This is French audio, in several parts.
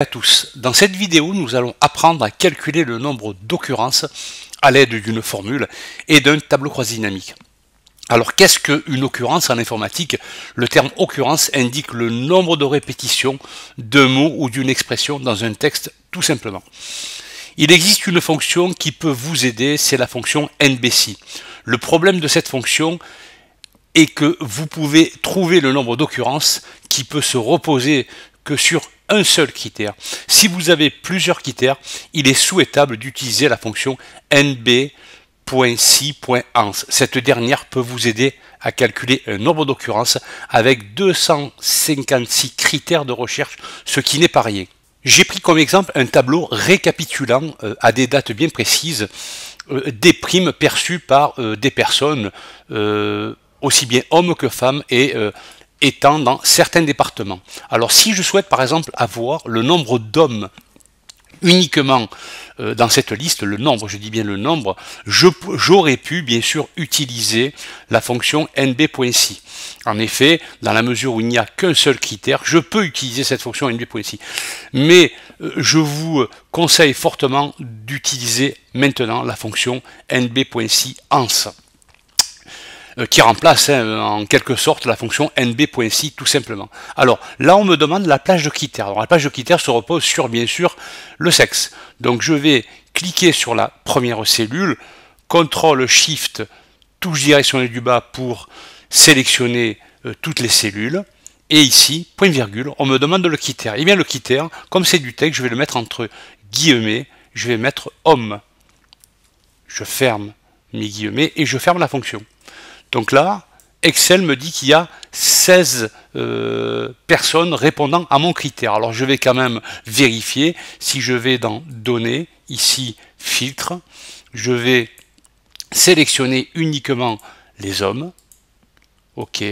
à tous. Dans cette vidéo, nous allons apprendre à calculer le nombre d'occurrences à l'aide d'une formule et d'un tableau croisé dynamique. Alors qu'est-ce qu'une occurrence en informatique Le terme occurrence indique le nombre de répétitions d'un mot ou d'une expression dans un texte tout simplement. Il existe une fonction qui peut vous aider, c'est la fonction NBC. Le problème de cette fonction est que vous pouvez trouver le nombre d'occurrences qui peut se reposer que sur un seul critère. Si vous avez plusieurs critères, il est souhaitable d'utiliser la fonction nb.si.ans. Cette dernière peut vous aider à calculer un nombre d'occurrences avec 256 critères de recherche, ce qui n'est pas rien. J'ai pris comme exemple un tableau récapitulant euh, à des dates bien précises euh, des primes perçues par euh, des personnes aussi bien hommes que femmes et étant dans certains départements. Alors si je souhaite par exemple avoir le nombre d'hommes uniquement euh, dans cette liste, le nombre, je dis bien le nombre, j'aurais pu bien sûr utiliser la fonction nb.si. En effet, dans la mesure où il n'y a qu'un seul critère, je peux utiliser cette fonction nb.si. Mais euh, je vous euh, conseille fortement d'utiliser maintenant la fonction nb.si euh, qui remplace hein, euh, en quelque sorte la fonction nb.si tout simplement. Alors là on me demande la plage de quitter. la plage de quitter se repose sur bien sûr le sexe. Donc je vais cliquer sur la première cellule, CTRL SHIFT touche directionnelle du bas pour sélectionner euh, toutes les cellules. Et ici, point virgule, on me demande le critère. Et eh bien le critère, comme c'est du texte, je vais le mettre entre guillemets, je vais mettre homme. Je ferme mes guillemets et je ferme la fonction. Donc là, Excel me dit qu'il y a 16 euh, personnes répondant à mon critère. Alors je vais quand même vérifier si je vais dans Données, ici Filtre, je vais sélectionner uniquement les hommes. OK.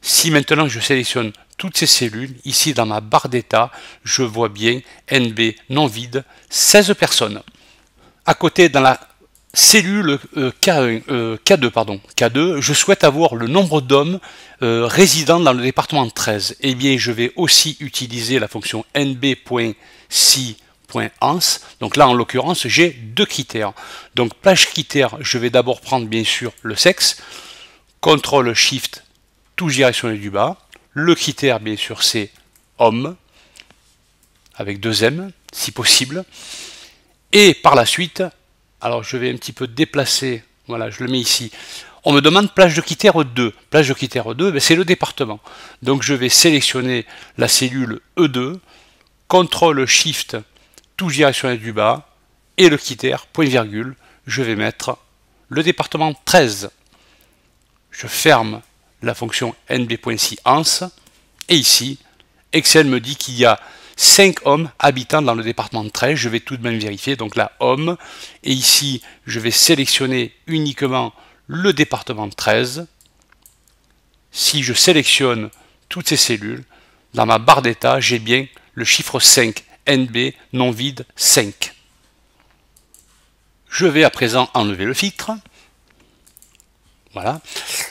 Si maintenant je sélectionne toutes ces cellules, ici dans ma barre d'état, je vois bien NB non vide, 16 personnes. À côté, dans la Cellule euh, K, 2 euh, pardon, K2, je souhaite avoir le nombre d'hommes euh, résidant dans le département 13. Eh bien, je vais aussi utiliser la fonction nb.si.ans. Donc là, en l'occurrence, j'ai deux critères. Donc, plage critère, je vais d'abord prendre, bien sûr, le sexe. CTRL SHIFT, tout directionnel du bas. Le critère, bien sûr, c'est homme, avec deux M, si possible. Et par la suite, alors je vais un petit peu déplacer, voilà, je le mets ici. On me demande plage de e 2. Plage de e 2, ben, c'est le département. Donc je vais sélectionner la cellule E2, CTRL SHIFT, tout directionnelle du bas, et le critère point virgule, je vais mettre le département 13. Je ferme la fonction nb.si ans, et ici, Excel me dit qu'il y a 5 hommes habitant dans le département de 13. Je vais tout de même vérifier. Donc là, hommes. Et ici, je vais sélectionner uniquement le département de 13. Si je sélectionne toutes ces cellules, dans ma barre d'état, j'ai bien le chiffre 5, NB, non vide 5. Je vais à présent enlever le filtre. Voilà.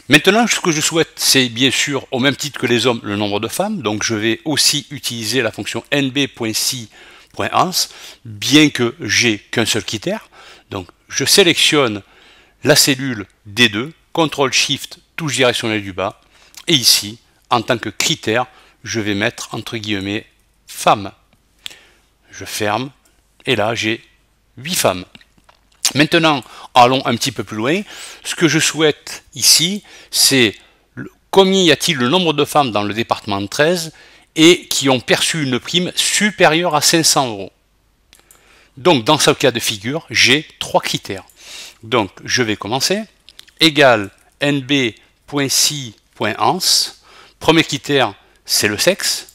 Maintenant, ce que je souhaite, c'est bien sûr, au même titre que les hommes, le nombre de femmes. Donc je vais aussi utiliser la fonction nb.si.ans, bien que j'ai qu'un seul critère. Donc je sélectionne la cellule D2, CTRL SHIFT, touche directionnelle du bas, et ici, en tant que critère, je vais mettre entre guillemets femmes ». Je ferme, et là j'ai 8 femmes. Maintenant, allons un petit peu plus loin. Ce que je souhaite ici, c'est combien y a-t-il le nombre de femmes dans le département 13 et qui ont perçu une prime supérieure à 500 euros. Donc dans ce cas de figure, j'ai trois critères. Donc je vais commencer. Égal nb.si.ans. Premier critère, c'est le sexe.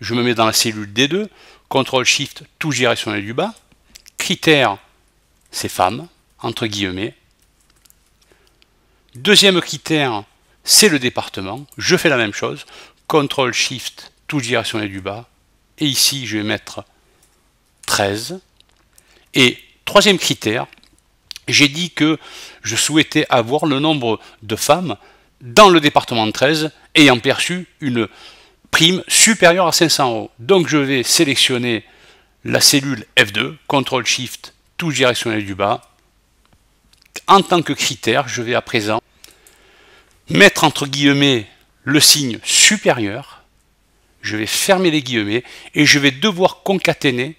Je me mets dans la cellule D2. CTRL SHIFT, tout gérer du bas. Critère ces femmes, entre guillemets. Deuxième critère, c'est le département. Je fais la même chose. CTRL SHIFT, tout est du bas. Et ici, je vais mettre 13. Et troisième critère, j'ai dit que je souhaitais avoir le nombre de femmes dans le département de 13 ayant perçu une prime supérieure à 500 euros. Donc je vais sélectionner la cellule F2, CTRL SHIFT, directionnel directionnelle du bas. En tant que critère, je vais à présent mettre entre guillemets le signe supérieur. Je vais fermer les guillemets et je vais devoir concaténer,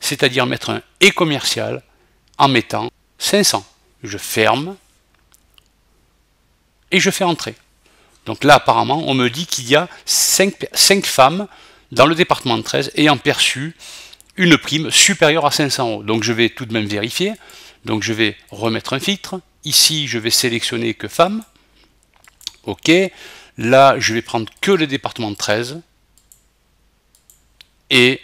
c'est-à-dire mettre un et commercial en mettant 500. Je ferme et je fais entrer. Donc là, apparemment, on me dit qu'il y a 5, femmes dans le département de 13 ayant perçu une prime supérieure à 500 euros. Donc je vais tout de même vérifier. Donc je vais remettre un filtre. Ici, je vais sélectionner que femme. OK. Là, je vais prendre que le département 13. Et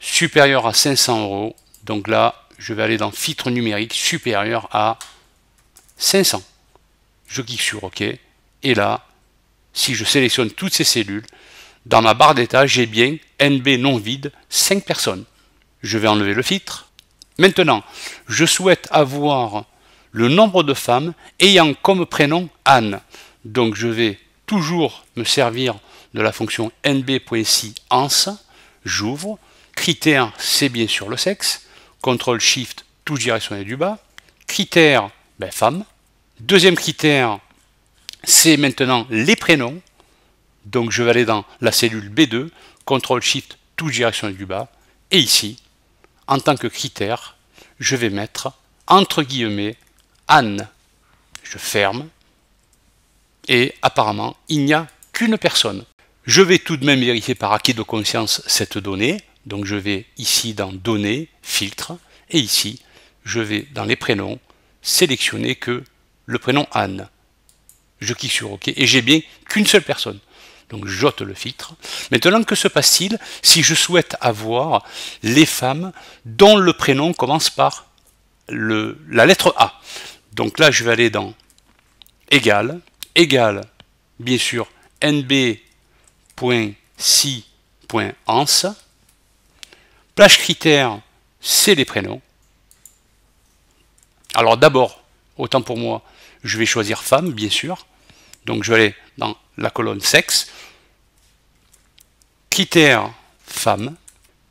supérieur à 500 euros. Donc là, je vais aller dans filtre numérique supérieur à 500. Je clique sur OK. Et là, si je sélectionne toutes ces cellules, dans ma barre d'état, j'ai bien NB non vide, 5 personnes. Je vais enlever le filtre. Maintenant, je souhaite avoir le nombre de femmes ayant comme prénom Anne. Donc je vais toujours me servir de la fonction nb.si_ans. J'ouvre. Critère, c'est bien sûr le sexe. CTRL SHIFT, tout directionné du bas. Critère, ben, femme. Deuxième critère, c'est maintenant les prénoms. Donc je vais aller dans la cellule B2, CTRL SHIFT, touche direction du bas, et ici, en tant que critère, je vais mettre, entre guillemets, Anne. Je ferme, et apparemment, il n'y a qu'une personne. Je vais tout de même vérifier par acquis de conscience cette donnée, donc je vais ici dans Données, Filtre, et ici, je vais dans les prénoms, sélectionner que le prénom Anne. Je clique sur OK, et j'ai bien qu'une seule personne donc j'ôte le filtre. Maintenant, que se passe-t-il si je souhaite avoir les femmes dont le prénom commence par la lettre A Donc là, je vais aller dans égal, égal, bien sûr, nb.si.ans. Plage critère, c'est les prénoms. Alors d'abord, autant pour moi, je vais choisir femme, bien sûr. Donc je vais aller dans la colonne sexe, critère femme.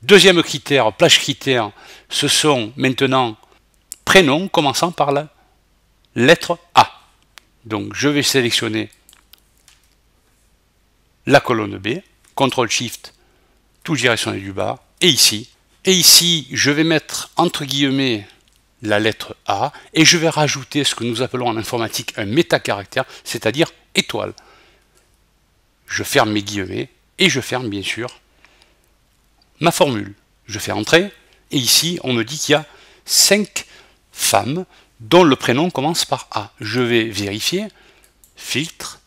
Deuxième critère, plage critère, ce sont maintenant prénoms commençant par la lettre A. Donc je vais sélectionner la colonne B, CTRL SHIFT, tout directionné du bas, et ici. Et ici, je vais mettre entre guillemets la lettre A, et je vais rajouter ce que nous appelons en informatique un métacaractère, c'est-à-dire étoile je ferme mes guillemets, et je ferme bien sûr ma formule. Je fais entrer, et ici on me dit qu'il y a 5 femmes dont le prénom commence par A. Je vais vérifier, filtre,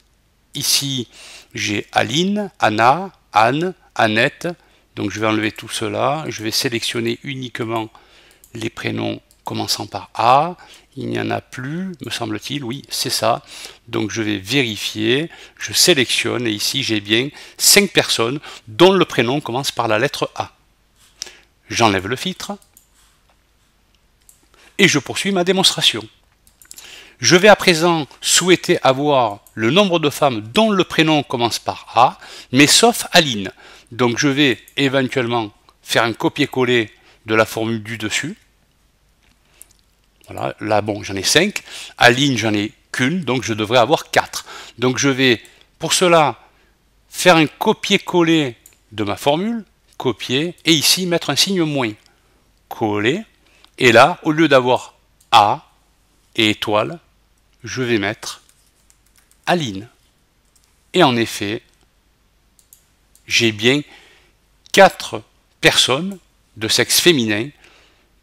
ici j'ai Aline, Anna, Anne, Annette, donc je vais enlever tout cela, je vais sélectionner uniquement les prénoms commençant par A, il n'y en a plus, me semble-t-il, oui, c'est ça. Donc je vais vérifier, je sélectionne, et ici j'ai bien 5 personnes dont le prénom commence par la lettre A. J'enlève le filtre, et je poursuis ma démonstration. Je vais à présent souhaiter avoir le nombre de femmes dont le prénom commence par A, mais sauf Aline. Donc je vais éventuellement faire un copier-coller de la formule du dessus, là, bon, j'en ai 5. Aline j'en ai qu'une, donc je devrais avoir 4. Donc je vais, pour cela, faire un copier-coller de ma formule, copier, et ici mettre un signe moins. Coller, et là, au lieu d'avoir A et étoile, je vais mettre Aline. Et en effet, j'ai bien 4 personnes de sexe féminin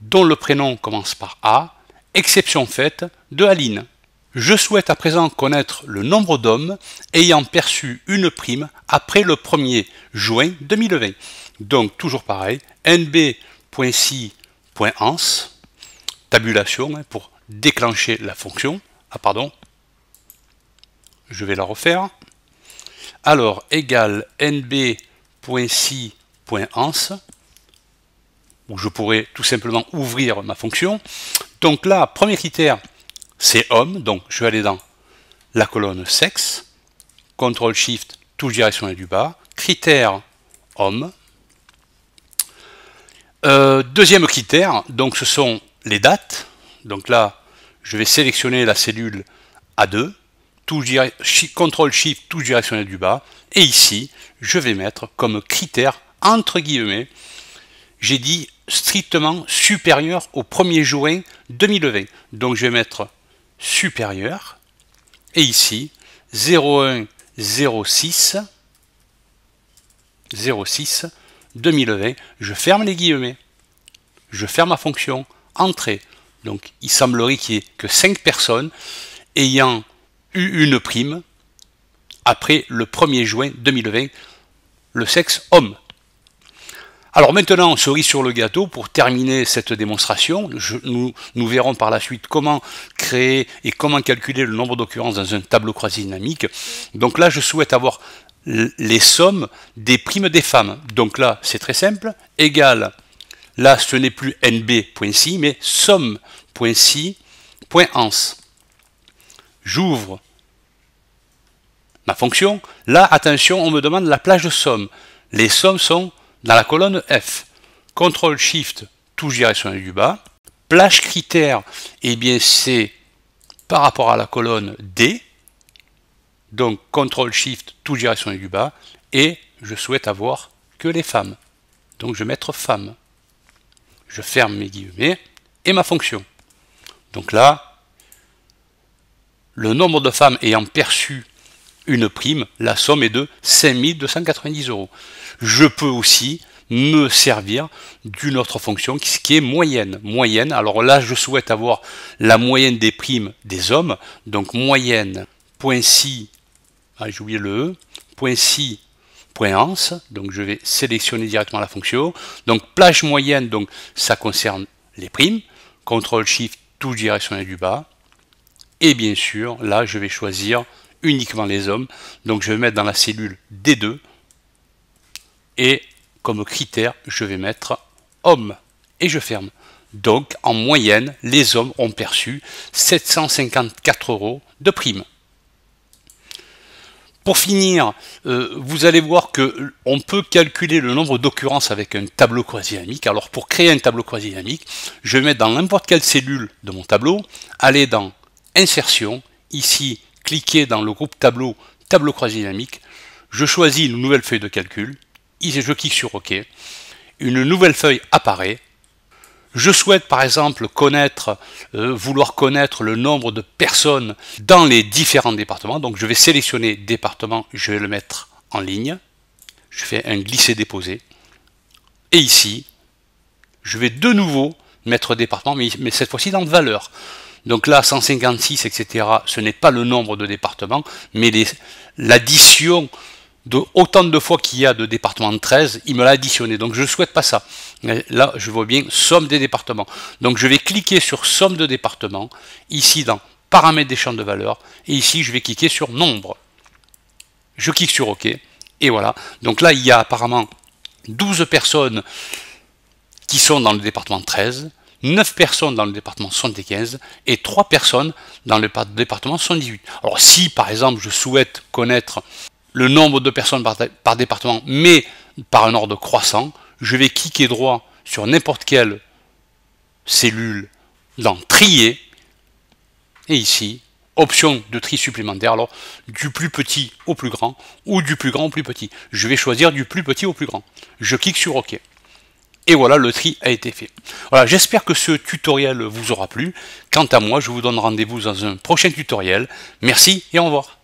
dont le prénom commence par A Exception faite de Aline. Je souhaite à présent connaître le nombre d'hommes ayant perçu une prime après le 1er juin 2020. Donc toujours pareil, nb.si.ans, tabulation hein, pour déclencher la fonction. Ah pardon, je vais la refaire. Alors, égal nb.si.ans, où je pourrais tout simplement ouvrir ma fonction. Donc là, premier critère, c'est homme, donc je vais aller dans la colonne sexe, CTRL SHIFT, touche directionnelle du bas, critère homme. Euh, deuxième critère, donc ce sont les dates. Donc là, je vais sélectionner la cellule A2, CTRL SHIFT, touche directionnelle du bas, et ici, je vais mettre comme critère, entre guillemets, j'ai dit strictement supérieur au 1er juin 2020. Donc je vais mettre supérieur et ici 0106 06 2020. Je ferme les guillemets. Je ferme ma fonction entrée. Donc il semblerait qu'il n'y ait que 5 personnes ayant eu une prime après le 1er juin 2020, le sexe homme. Alors maintenant, cerise sur le gâteau, pour terminer cette démonstration, nous, verrons par la suite comment créer et comment calculer le nombre d'occurrences dans un tableau croisé dynamique. Donc là, je souhaite avoir les sommes des primes des femmes. Donc là, c'est très simple, égale, là ce n'est plus nb.si, mais somme.si.ans. J'ouvre ma fonction. Là, attention, on me demande la plage de somme. Les sommes sont dans la colonne F, CTRL-SHIFT, tout touche sur du bas. Plage critère, eh bien c'est par rapport à la colonne D, donc CTRL-SHIFT, tout touche sur du bas, et je souhaite avoir que les femmes. Donc je vais mettre femme. Je ferme mes guillemets et ma fonction. Donc là, le nombre de femmes ayant perçu une prime, la somme est de 5290 euros. Je peux aussi me servir d'une autre fonction qui est moyenne. Moyenne, alors là je souhaite avoir la moyenne des primes des hommes, donc moyenne, point si, ah, le e, donc je vais sélectionner directement la fonction, donc plage moyenne, donc ça concerne les primes, contrôle shift tout directionnel du bas, et bien sûr là je vais choisir uniquement les hommes. Donc je vais mettre dans la cellule D2 et comme critère, je vais mettre homme et je ferme. Donc en moyenne, les hommes ont perçu 754 euros de prime. Pour finir, euh, vous allez voir que on peut calculer le nombre d'occurrences avec un tableau dynamique Alors pour créer un tableau dynamique je vais mettre dans n'importe quelle cellule de mon tableau, aller dans insertion, ici cliquez dans le groupe tableau, tableau croisé dynamique, je choisis une nouvelle feuille de calcul, je clique sur OK, une nouvelle feuille apparaît, je souhaite par exemple connaître, euh, vouloir connaître le nombre de personnes dans les différents départements, donc je vais sélectionner département, je vais le mettre en ligne, je fais un glisser-déposer, et ici, je vais de nouveau mettre département, mais, mais cette fois-ci dans valeur. Donc là, 156, etc., ce n'est pas le nombre de départements, mais l'addition de autant de fois qu'il y a de départements 13, il me l'a additionné. Donc je ne souhaite pas ça. Là, je vois bien somme des départements. Donc je vais cliquer sur somme de départements, ici dans paramètres des champs de valeur, et ici je vais cliquer sur nombre. Je clique sur OK, et voilà. Donc là, il y a apparemment 12 personnes qui sont dans le département 13, 9 personnes dans le département 75 et 3 personnes dans le département 18. Alors si par exemple je souhaite connaître le nombre de personnes par département, mais par un ordre croissant, je vais cliquer droit sur n'importe quelle cellule dans Trier, et ici, option de tri supplémentaire, alors du plus petit au plus grand, ou du plus grand au plus petit. Je vais choisir du plus petit au plus grand. Je clique sur OK. Et voilà, le tri a été fait. Voilà, j'espère que ce tutoriel vous aura plu. Quant à moi, je vous donne rendez-vous dans un prochain tutoriel. Merci et au revoir.